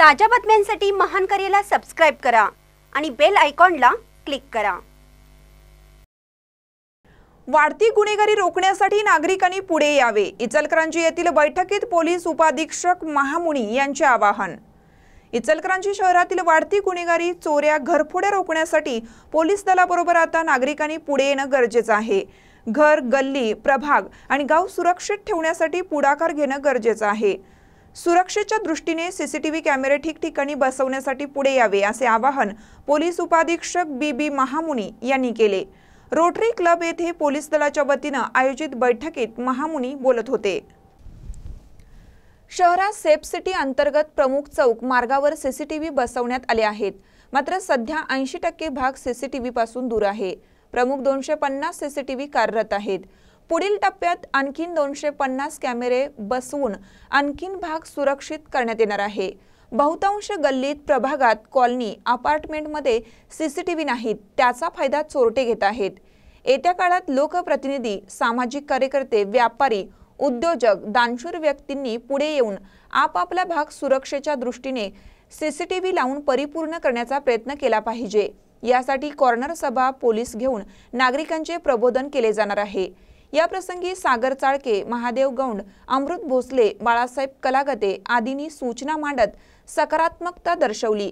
ताज्या बातम्यांसाठी महान करेला सबस्क्राईब करा आणि बेल आयकॉनला क्लिक करा वाढती गुन्हेगारी रोखण्यासाठी नागरिकांनी पुढे यावे इचलकरांची येथील बैठकीत पोलीस उपाधीक्षक महामुनी यांचे आवाहन इचलकरांची शहरातील वाढती गुन्हेगारी चोऱ्या घरफोड्या रोखण्यासाठी पोलीस दलाबरोबर आता नागरिकांनी पुढे येणं गरजेचं आहे घर गल्ली प्रभाग आणि गाव सुरक्षित ठेवण्यासाठी पुढाकार घेणं गरजेचं आहे सुरक्षेच्या दृष्टीने सीसीटीव्ही कॅमेरे ठिकठिकाणी बसवण्यासाठी पुढे यावे असे आवाहन पोलीस उपाधीक्षक बी बी महामुनी यांनी केले रोटरी क्लब येथे पोलीस दलाच्या वतीनं आयोजित बैठकीत महामुनी बोलत होते शहरात सेफ सिटी अंतर्गत प्रमुख चौक मार्गावर सीसीटीव्ही बसवण्यात आले आहेत मात्र सध्या ऐंशी टक्के भाग पासून दूर आहे प्रमुख दोनशे पन्नास सीसीटीव्ही कार्यरत आहेत पुढील टप्प्यात आणखीन दोनशे पन्नास कॅमेरे बसवून आणखीन भाग सुरक्षित करण्यात येणार आहे बहुतांश गल्लीत प्रभागात कॉलनी अपार्टमेंटमध्ये सी सी टी व्ही नाहीत त्याचा फायदा चोरटे घेत आहेत येत्या काळात लोकप्रतिनिधी सामाजिक कार्यकर्ते व्यापारी उद्योजक दानशूर व्यक्तींनी पुढे येऊन आपापला भाग सुरक्षेच्या दृष्टीने सी सी टी व्ही लावून परिपूर्ण करण्याचा प्रयत्न केला पाहिजे यासाठी कॉर्नर सभा पोलीस घेऊन नागरिकांचे प्रबोधन केले जाणार आहे या प्रसंगी सागर चाळके महादेव गौंड अमृत भोसले बाळासाहेब कलागते आदींनी सूचना मांडत सकारात्मकता दर्शवली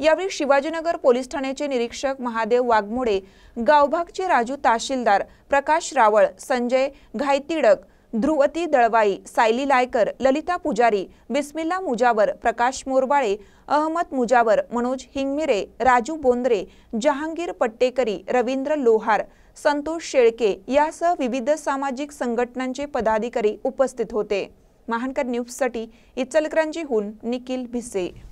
यावेळी शिवाजीनगर पोलीस ठाण्याचे निरीक्षक महादेव वाघमोडे गावभागचे राजू तहसीलदार प्रकाश रावळ संजय घायतिडक ध्रुवती दळवाई सायली लायकर ललिता पुजारी बिस्मिल्ला मुजावर प्रकाश मोरबाळे अहमद मुजावर मनोज हिंगमिरे राजू बोंद्रे जहांगीर पट्टेकरी रवींद्र लोहार संतोष शेळके यासह विविध सामाजिक संघटनांचे पदाधिकारी उपस्थित होते महानकर न्यूजसाठी इचलकरांजीहून निखिल भिसे